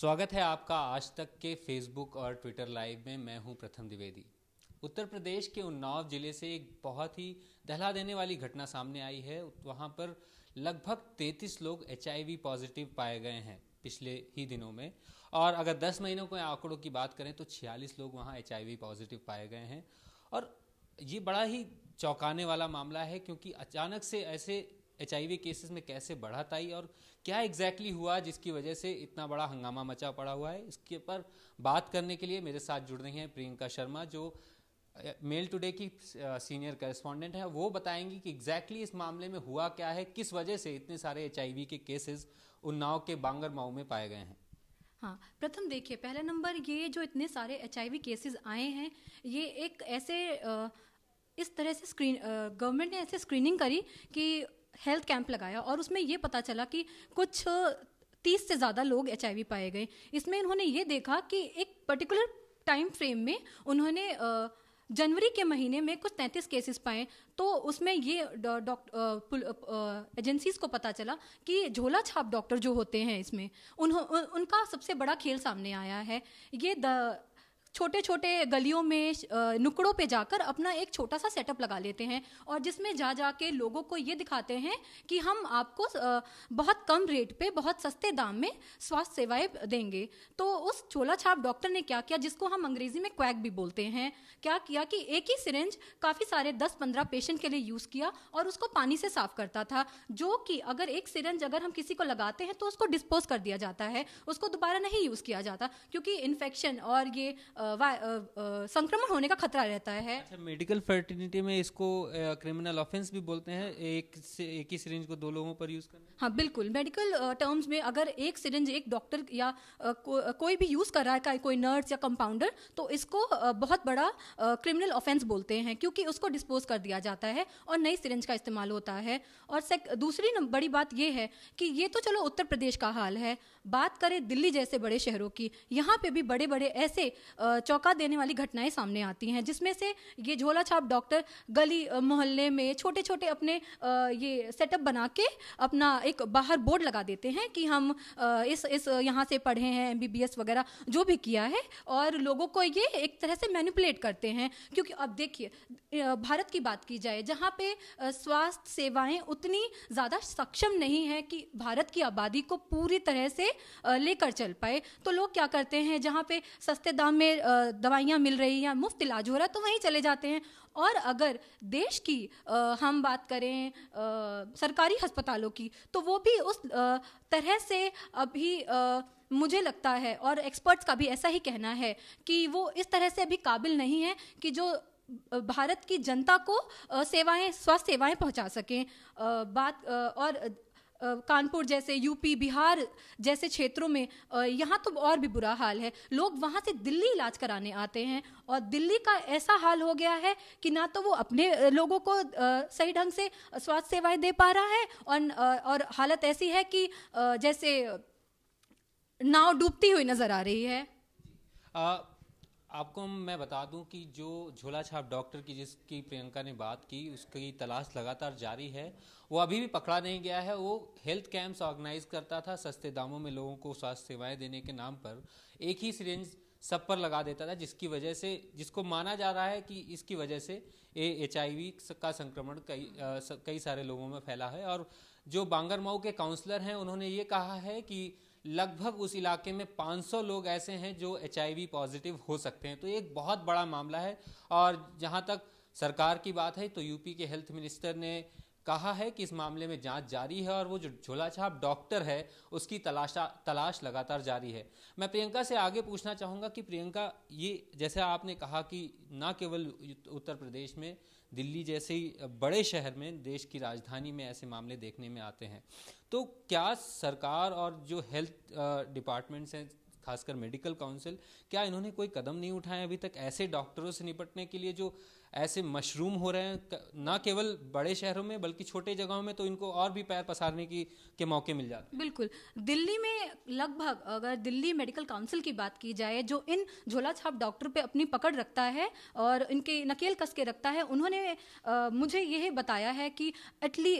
स्वागत है आपका आज तक के फेसबुक और ट्विटर लाइव में मैं हूं प्रथम द्विवेदी उत्तर प्रदेश के उन्नाव जिले से एक बहुत ही दहला देने वाली घटना सामने आई है वहां पर लगभग 33 लोग एच पॉजिटिव पाए गए हैं पिछले ही दिनों में और अगर 10 महीनों के आंकड़ों की बात करें तो 46 लोग वहाँ एच पॉजिटिव पाए गए हैं और ये बड़ा ही चौंकाने वाला मामला है क्योंकि अचानक से ऐसे एच आई वी केसेस में कैसे बढ़त आई और क्या एग्जैक्टली exactly हुआ जिसकी वजह से इतना बड़ा हंगामा मचा पड़ा हुआ है इसके पर बात करने के लिए मेरे साथ जुड़ रही हैं प्रियंका शर्मा जो मेल टुडे की सीनियर करस्पॉन्डेंट है वो बताएंगी कि एग्जैक्टली exactly इस मामले में हुआ क्या है किस वजह से इतने सारे एच के केसेस उन्नाव के बांगर माऊ में पाए गए हैं हाँ प्रथम देखिए पहला नंबर ये जो इतने सारे एच केसेस आए हैं ये एक ऐसे आ, इस तरह से स्क्रीन गवर्नमेंट ने ऐसे स्क्रीनिंग करी कि हेल्थ कैंप लगाया और उसमें ये पता चला कि कुछ तीस से ज़्यादा लोग एच पाए गए इसमें इन्होंने ये देखा कि एक पर्टिकुलर टाइम फ्रेम में उन्होंने जनवरी के महीने में कुछ तैंतीस केसेस पाए तो उसमें ये डॉक्टर एजेंसीज को पता चला कि झोला छाप डॉक्टर जो होते हैं इसमें उन्हों उनका सबसे बड़ा खेल सामने आया है ये द छोटे छोटे गलियों में नुकड़ों पे जाकर अपना एक छोटा सा सेटअप लगा लेते हैं और जिसमें जा जा के लोगों को ये दिखाते हैं कि हम आपको बहुत कम रेट पे बहुत सस्ते दाम में स्वास्थ्य सेवाएं देंगे तो उस छोला छाप डॉक्टर ने क्या किया जिसको हम अंग्रेजी में क्वैक भी बोलते हैं क्या किया कि एक ही सिरेंज काफ़ी सारे दस पंद्रह पेशेंट के लिए यूज़ किया और उसको पानी से साफ करता था जो कि अगर एक सिरेंज अगर हम किसी को लगाते हैं तो उसको डिस्पोज कर दिया जाता है उसको दोबारा नहीं यूज़ किया जाता क्योंकि इन्फेक्शन और ये आ, संक्रमण होने का खतरा रहता है अच्छा, मेडिकल फर्टिलिटी में इसको क्रिमिनल ऑफेंस भी बोलते हैं एक से एक ही सिरिंज को दो लोगों पर यूज करना हाँ बिल्कुल मेडिकल टर्म्स में अगर एक सिरिंज एक डॉक्टर या को, कोई भी यूज कर रहा है कोई नर्स या कंपाउंडर तो इसको बहुत बड़ा क्रिमिनल ऑफेंस बोलते हैं क्योंकि उसको डिस्पोज कर दिया जाता है और नई सिरिंज का इस्तेमाल होता है और दूसरी बड़ी बात यह है कि ये तो चलो उत्तर प्रदेश का हाल है बात करें दिल्ली जैसे बड़े शहरों की यहाँ पे भी बड़े बड़े ऐसे आ, चौका देने वाली घटनाएं सामने आती हैं जिसमें से ये झोला छाप डॉक्टर गली मोहल्ले में छोटे छोटे अपने ये सेटअप बना के अपना एक बाहर बोर्ड लगा देते हैं कि हम इस इस यहाँ से पढ़े हैं एम वगैरह जो भी किया है और लोगों को ये एक तरह से मैनिपुलेट करते हैं क्योंकि अब देखिए भारत की बात की जाए जहाँ पे स्वास्थ्य सेवाएं उतनी ज़्यादा सक्षम नहीं है कि भारत की आबादी को पूरी तरह से लेकर चल पाए तो लोग क्या करते हैं जहाँ पे सस्ते दाम में दवाइयाँ मिल रही हैं मुफ्त इलाज हो रहा है तो वहीं चले जाते हैं और अगर देश की हम बात करें सरकारी अस्पतालों की तो वो भी उस तरह से अभी मुझे लगता है और एक्सपर्ट्स का भी ऐसा ही कहना है कि वो इस तरह से अभी काबिल नहीं है कि जो भारत की जनता को सेवाएं स्वास्थ्य सेवाएं पहुंचा सकें बात और कानपुर जैसे यूपी बिहार जैसे क्षेत्रों में यहाँ तो और भी बुरा हाल है लोग वहाँ से दिल्ली इलाज कराने आते हैं और दिल्ली का ऐसा हाल हो गया है कि ना तो वो अपने लोगों को सही ढंग से स्वास्थ्य सेवाएं दे पा रहा है और और हालत ऐसी है कि जैसे नाव डूबती हुई नजर आ रही है आ, आपको मैं बता दूं कि जो झोला छाप डॉक्टर की जिसकी प्रियंका ने बात की उसकी तलाश लगातार जारी है वो अभी भी पकड़ा नहीं गया है वो हेल्थ कैंप्स ऑर्गेनाइज करता था सस्ते दामों में लोगों को स्वास्थ्य सेवाएं देने के नाम पर एक ही सिरेंज सब पर लगा देता था जिसकी वजह से जिसको माना जा रहा है कि इसकी वजह से ए एच का संक्रमण कई कई सारे लोगों में फैला है और जो बांगरमऊ के काउंसलर हैं उन्होंने ये कहा है कि लगभग उस इलाके में 500 लोग ऐसे हैं जो एच पॉजिटिव हो सकते हैं तो एक बहुत बड़ा मामला है और जहाँ तक सरकार की बात है तो यूपी के हेल्थ मिनिस्टर ने कहा है कि इस मामले में जांच जारी है और वो जो झोला छाप डॉक्टर है उसकी तलाशा तलाश लगातार जारी है मैं प्रियंका से आगे पूछना चाहूँगा कि प्रियंका ये जैसे आपने कहा कि ना केवल उत्तर प्रदेश में दिल्ली जैसे बड़े शहर में देश की राजधानी में ऐसे मामले देखने में आते हैं तो क्या सरकार और जो हेल्थ डिपार्टमेंट्स हैं खासकर मेडिकल काउंसिल क्या इन्होंने कोई कदम नहीं उठाए अभी तक ऐसे डॉक्टरों से निपटने के लिए जो ऐसे मशरूम हो रहे हैं ना केवल बड़े शहरों में बल्कि छोटे जगहों में तो इनको और भी पैर पसारने की के मौके मिल जाते हैं बिल्कुल दिल्ली में लगभग अगर दिल्ली मेडिकल काउंसिल की बात की जाए जो इन झोला छाप डॉक्टर पे अपनी पकड़ रखता है और इनके नकेल कस के रखता है उन्होंने आ, मुझे यह बताया है कि एटली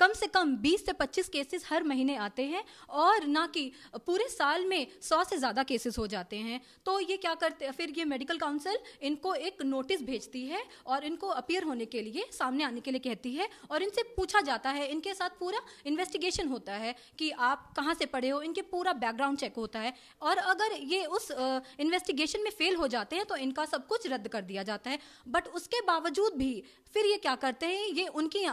कम से कम 20 से 25 केसेस हर महीने आते हैं और ना कि पूरे साल में 100 से ज़्यादा केसेस हो जाते हैं तो ये क्या करते फिर ये मेडिकल काउंसिल इनको एक नोटिस भेजती है और इनको अपियर होने के लिए सामने आने के लिए कहती है और इनसे पूछा जाता है इनके साथ पूरा इन्वेस्टिगेशन होता है कि आप कहाँ से पढ़े हो इनके पूरा बैकग्राउंड चेक होता है और अगर ये उस इन्वेस्टिगेशन में फेल हो जाते हैं तो इनका सब कुछ रद्द कर दिया जाता है बट उसके बावजूद भी फिर ये क्या करते हैं ये उनकी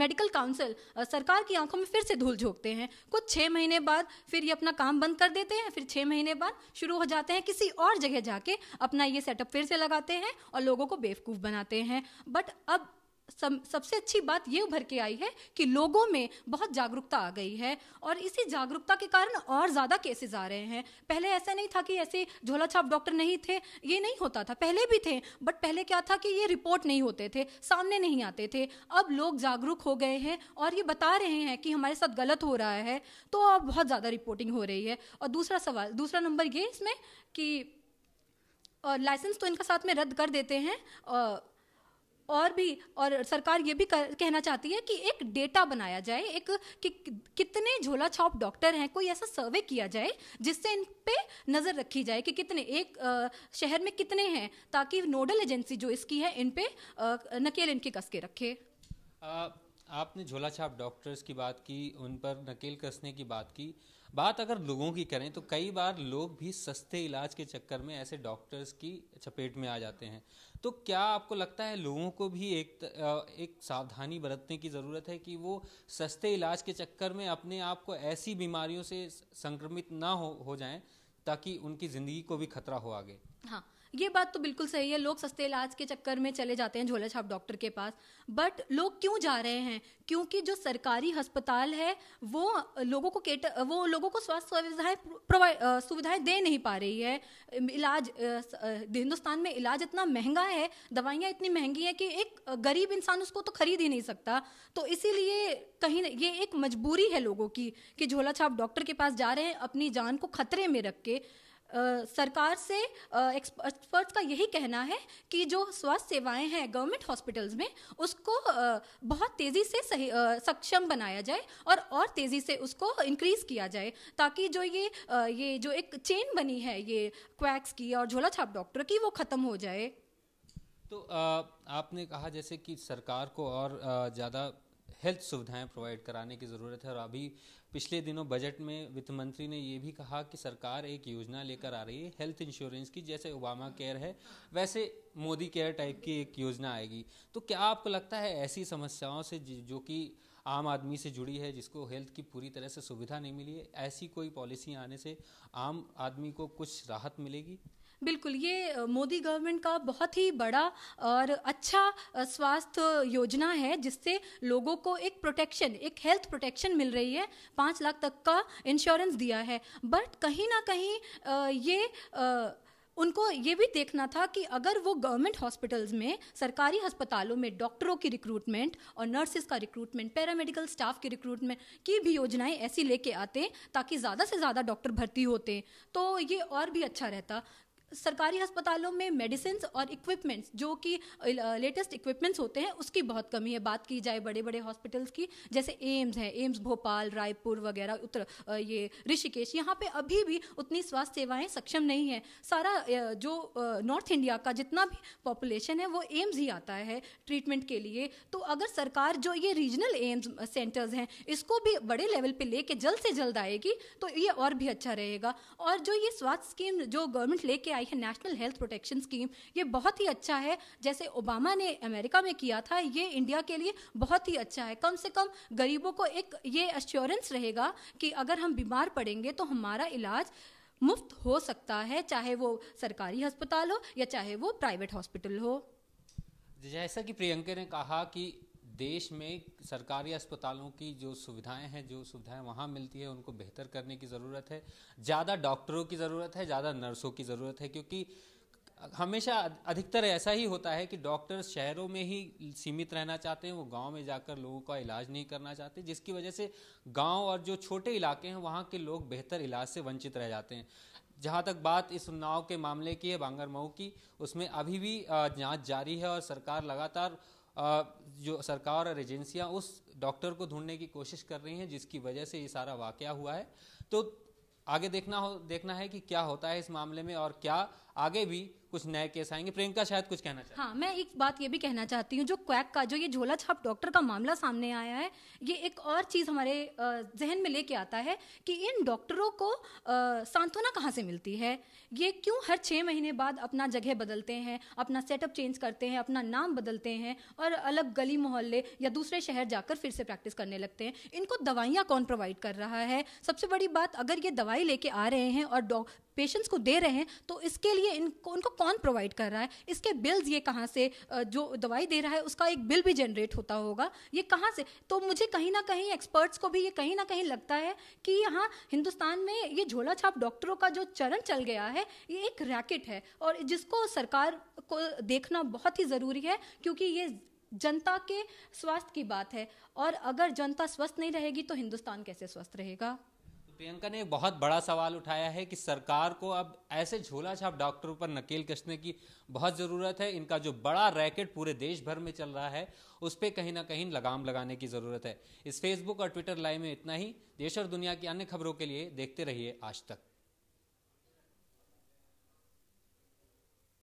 मेडिकल काउंसिल सरकार की आंखों में फिर से धूल झोंकते हैं कुछ छः महीने बाद फिर ये अपना काम बंद कर देते हैं फिर छः महीने बाद शुरू हो जाते हैं किसी और जगह जाके अपना ये सेटअप फिर से लगाते हैं और लोगों को बेवकूफ़ बनाते हैं बट अब सब सबसे अच्छी बात ये उभर के आई है कि लोगों में बहुत जागरूकता आ गई है और इसी जागरूकता के कारण और ज़्यादा केसेस आ रहे हैं पहले ऐसा नहीं था कि ऐसे झोला छाप डॉक्टर नहीं थे ये नहीं होता था पहले भी थे बट पहले क्या था कि ये रिपोर्ट नहीं होते थे सामने नहीं आते थे अब लोग जागरूक हो गए हैं और ये बता रहे हैं कि हमारे साथ गलत हो रहा है तो अब बहुत ज़्यादा रिपोर्टिंग हो रही है और दूसरा सवाल दूसरा नंबर ये इसमें कि लाइसेंस तो इनका साथ में रद्द कर देते हैं और भी और सरकार ये भी कर, कहना चाहती है कि एक डेटा बनाया जाए एक कि, कितने झोला छाप डॉक्टर हैं कोई ऐसा सर्वे किया जाए जिससे इन पे नज़र रखी जाए कि कितने एक आ, शहर में कितने हैं ताकि नोडल एजेंसी जो इसकी है इन पे नकेल इनके कस के रखे आ, आपने झोला छाप डॉक्टर्स की बात की उन पर नकेल कसने की बात की बात अगर लोगों की करें तो कई बार लोग भी सस्ते इलाज के चक्कर में ऐसे डॉक्टर्स की चपेट में आ जाते हैं तो क्या आपको लगता है लोगों को भी एक एक सावधानी बरतने की ज़रूरत है कि वो सस्ते इलाज के चक्कर में अपने आप को ऐसी बीमारियों से संक्रमित ना हो हो जाएं ताकि उनकी ज़िंदगी को भी खतरा हो आगे हाँ ये बात तो बिल्कुल सही है लोग सस्ते इलाज के चक्कर में चले जाते हैं झोला छाप डॉक्टर के पास बट लोग क्यों जा रहे हैं क्योंकि जो सरकारी अस्पताल है वो लोगों को केट वो लोगों को स्वास्थ्य सुविधाएं प्रोवाइड सुविधाएं दे नहीं पा रही है इलाज हिंदुस्तान में इलाज इतना महंगा है दवाइयाँ इतनी महंगी हैं कि एक गरीब इंसान उसको तो खरीद ही नहीं सकता तो इसीलिए कहीं ये एक मजबूरी है लोगों की कि झोला छाप डॉक्टर के पास जा रहे हैं अपनी जान को खतरे में रख के सरकार से एक्सपर्ट्स का यही कहना है कि जो स्वास्थ्य सेवाएं हैं गवर्नमेंट हॉस्पिटल्स में उसको बहुत तेज़ी से सही सक्षम बनाया जाए और और तेज़ी से उसको इंक्रीज किया जाए ताकि जो ये ये जो एक चेन बनी है ये क्वैक्स की और झोला छाप डॉक्टर की वो ख़त्म हो जाए तो आपने कहा जैसे कि सरकार को और ज़्यादा हेल्थ सुविधाएं प्रोवाइड कराने की ज़रूरत है और अभी पिछले दिनों बजट में वित्त मंत्री ने ये भी कहा कि सरकार एक योजना लेकर आ रही है हेल्थ इंश्योरेंस की जैसे ओबामा केयर है वैसे मोदी केयर टाइप की एक योजना आएगी तो क्या आपको लगता है ऐसी समस्याओं से जो कि आम आदमी से जुड़ी है जिसको हेल्थ की पूरी तरह से सुविधा नहीं मिली है ऐसी कोई पॉलिसी आने से आम आदमी को कुछ राहत मिलेगी बिल्कुल ये मोदी गवर्नमेंट का बहुत ही बड़ा और अच्छा स्वास्थ्य योजना है जिससे लोगों को एक प्रोटेक्शन एक हेल्थ प्रोटेक्शन मिल रही है पाँच लाख तक का इंश्योरेंस दिया है बट कहीं ना कहीं ये उनको ये भी देखना था कि अगर वो गवर्नमेंट हॉस्पिटल्स में सरकारी अस्पतालों में डॉक्टरों की रिक्रूटमेंट और नर्सेज का रिक्रूटमेंट पैरामेडिकल स्टाफ की रिक्रूटमेंट की भी योजनाएं ऐसी लेके आते ताकि ज़्यादा से ज़्यादा डॉक्टर भर्ती होते तो ये और भी अच्छा रहता सरकारी अस्पतालों में मेडिसिन और इक्विपमेंट्स जो कि लेटेस्ट इक्विपमेंट्स होते हैं उसकी बहुत कमी है बात की जाए बड़े बड़े हॉस्पिटल्स की जैसे एम्स है एम्स भोपाल रायपुर वगैरह उत्तर ये ऋषिकेश यहाँ पे अभी भी उतनी स्वास्थ्य सेवाएं सक्षम नहीं है सारा जो नॉर्थ इंडिया का जितना भी पॉपुलेशन है वो एम्स ही आता है ट्रीटमेंट के लिए तो अगर सरकार जो ये रीजनल एम्स सेंटर्स हैं इसको भी बड़े लेवल पे लेके जल्द से जल्द आएगी तो ये और भी अच्छा रहेगा और जो ये स्वास्थ्य स्कीम जो गवर्नमेंट लेके आई है नेशनल हेल्थ प्रोटेक्शन स्कीम ये बहुत ही अच्छा है जैसे ओबामा ने अमेरिका में किया था ये इंडिया के लिए बहुत ही अच्छा है कम से कम गरीबों को एक ये अश्योरेंस रहेगा कि अगर हम बीमार पड़ेंगे तो हमारा इलाज मुफ्त हो सकता है चाहे वो सरकारी अस्पताल हो या चाहे वो प्राइवेट हॉस्पिटल हो जैसा कि प्रियंका ने कहा कि देश में सरकारी अस्पतालों की जो सुविधाएं हैं जो सुविधाएं वहाँ मिलती है उनको बेहतर करने की ज़रूरत है ज़्यादा डॉक्टरों की ज़रूरत है ज़्यादा नर्सों की ज़रूरत है क्योंकि हमेशा अधिकतर ऐसा ही होता है कि डॉक्टर शहरों में ही सीमित रहना चाहते हैं वो गांव में जाकर लोगों का इलाज नहीं करना चाहते जिसकी वजह से गांव और जो छोटे इलाके हैं वहाँ के लोग बेहतर इलाज से वंचित रह जाते हैं जहाँ तक बात इस उन्नाव के मामले की है बांगर मऊ की उसमें अभी भी जांच जारी है और सरकार लगातार जो सरकार और एजेंसियां उस डॉक्टर को ढूंढने की कोशिश कर रही हैं जिसकी वजह से ये सारा वाक़ हुआ है तो आगे देखना हो देखना है कि क्या होता है इस मामले में और क्या आगे भी कुछ नए केस आएंगे प्रियंका शायद कुछ कहना चाहती हाँ मैं एक बात ये भी कहना चाहती हूँ जो क्वैक का जो ये झोला छाप डॉक्टर का मामला सामने आया है ये एक और चीज़ हमारे जहन में लेके आता है कि इन डॉक्टरों को सांत्वना कहाँ से मिलती है ये क्यों हर छः महीने बाद अपना जगह बदलते हैं अपना सेटअप चेंज करते हैं अपना नाम बदलते हैं और अलग गली मोहल्ले या दूसरे शहर जाकर फिर से प्रैक्टिस करने लगते हैं इनको दवाइयाँ कौन प्रोवाइड कर रहा है सबसे बड़ी बात अगर ये दवाई लेके आ रहे हैं और पेशेंट्स को दे रहे हैं तो इसके लिए इनको उनको कौन प्रोवाइड कर रहा है इसके बिल्स ये कहाँ से जो दवाई दे रहा है उसका एक बिल भी जनरेट होता होगा ये कहाँ से तो मुझे कहीं ना कहीं एक्सपर्ट्स को भी ये कहीं ना कहीं लगता है कि यहाँ हिंदुस्तान में ये झोला छाप डॉक्टरों का जो चरण चल गया है ये एक रैकेट है और जिसको सरकार को देखना बहुत ही ज़रूरी है क्योंकि ये जनता के स्वास्थ्य की बात है और अगर जनता स्वस्थ नहीं रहेगी तो हिंदुस्तान कैसे स्वस्थ रहेगा प्रियंका ने एक बहुत बड़ा सवाल उठाया है कि सरकार को अब ऐसे झोला छाप डॉक्टरों पर नकेल कसने की बहुत ज़रूरत है इनका जो बड़ा रैकेट पूरे देश भर में चल रहा है उस पर कहीं ना कहीं लगाम लगाने की ज़रूरत है इस फेसबुक और ट्विटर लाइव में इतना ही देश और दुनिया की अन्य खबरों के लिए देखते रहिए आज तक